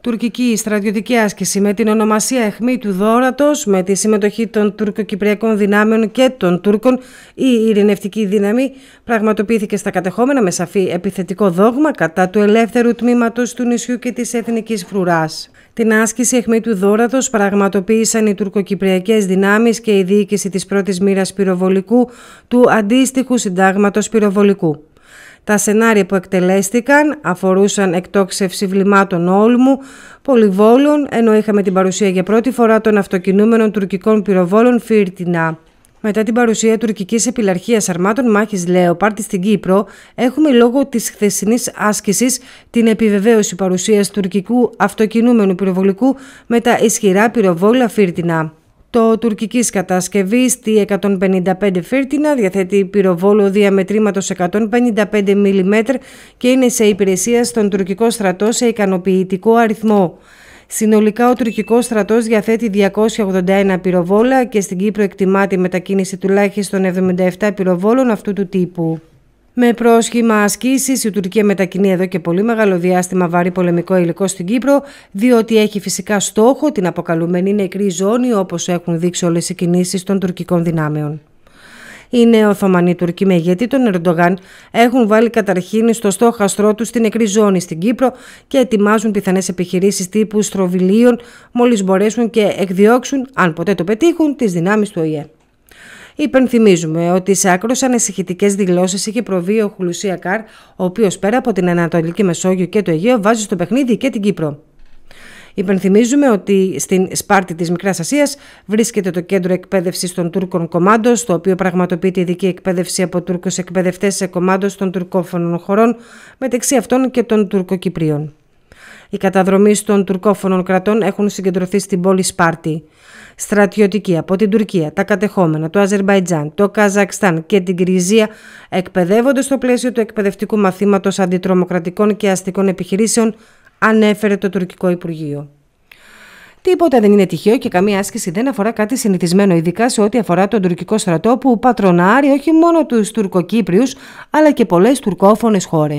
τουρκική στρατιωτική άσκηση με την ονομασία Εχμή του Δόρατος με τη συμμετοχή των τουρκοκυπριακών δυνάμεων και των Τούρκων η ειρηνευτική δύναμη πραγματοποιήθηκε στα κατεχόμενα με σαφή επιθετικό δόγμα κατά του ελεύθερου τμήματος του νησιού και της εθνικής φρουράς. Την άσκηση «Εχμή του δόρατος πραγματοποίησαν οι τουρκοκυπριακές δυνάμεις και η διοίκηση της πρώτης μοίρας πυροβολικού του αντίστοιχου συντάγματος πυροβολικού. Τα σενάρια που εκτελέστηκαν αφορούσαν εκτόξευση βλημάτων όλμου, πολυβόλων, ενώ είχαμε την παρουσία για πρώτη φορά των αυτοκινούμενων τουρκικών πυροβόλων Φίρτινα. Μετά την παρουσία τουρκικής επιλαρχίας αρμάτων μάχης Λέοπαρτ στην Κύπρο, έχουμε λόγω της χθεσινής άσκησης την επιβεβαίωση παρουσίας τουρκικού αυτοκινούμενου πυροβολικού με τα ισχυρά πυροβόλα Φίρτινα. Το τουρκικής κατασκευής T155 Φίρτινα διαθέτει πυροβόλο διαμετρήματος 155 mm και είναι σε υπηρεσία στον τουρκικό στρατό σε ικανοποιητικό αριθμό. Συνολικά ο τουρκικός στρατός διαθέτει 281 πυροβόλα και στην Κύπρο εκτιμάται μετακίνηση τουλάχιστον 77 πυροβόλων αυτού του τύπου. Με πρόσχημα ασκήσεις, η Τουρκία μετακινεί εδώ και πολύ μεγάλο διάστημα βαρύ πολεμικό υλικό στην Κύπρο, διότι έχει φυσικά στόχο την αποκαλούμενη νεκρή ζώνη, όπως έχουν δείξει όλες οι κινήσεις των τουρκικών δυνάμεων. Οι νέοι Οθωμανοί Τουρκοί με ηγέτη τον Ερντογάν έχουν βάλει καταρχήν στο στόχαστρό τους την νεκρή ζώνη στην Κύπρο και ετοιμάζουν πιθανές επιχειρήσεις τύπου στροβιλίων μόλις μπορέσουν και εκδιώξουν, αν ποτέ το πετύχουν, τις δυνάμεις του ΟΗΕ. Υπενθυμίζουμε ότι σε άκρος ανησυχητικές δηλώσεις είχε προβεί ο Χουλουσία Καρ, ο οποίος πέρα από την Ανατολική Μεσόγειο και το Αιγαίο βάζει στο παιχνίδι και την Κύπρο. Υπενθυμίζουμε ότι στην Σπάρτη της Μικράς Ασίας βρίσκεται το κέντρο εκπαίδευσης των Τούρκων κομμάτων, το οποίο πραγματοποιείται ειδική εκπαίδευση από Τούρκους εκπαιδευτές σε κομμάτων των τουρκόφωνων χωρών, μεταξύ αυτών και των Τουρκοκυπρίων. Οι καταδρομή των τουρκόφωνων κρατών έχουν συγκεντρωθεί στην πόλη Σπάρτη. Στρατιωτικοί από την Τουρκία, τα κατεχόμενα, το Αζερβαϊτζάν, το Καζακστάν και την Κυριζία εκπαιδεύονται στο πλαίσιο του εκπαιδευτικού μαθήματος αντιτρομοκρατικών και αστικών επιχειρήσεων, ανέφερε το τουρκικό Υπουργείο. Τίποτα δεν είναι τυχαίο και καμία άσκηση δεν αφορά κάτι συνηθισμένο, ειδικά σε ό,τι αφορά τον τουρκικό στρατό που πατρονάρει όχι μόνο τους Τουρκοκύπριους, αλλά και πολλές τουρκόφωνες χώρες.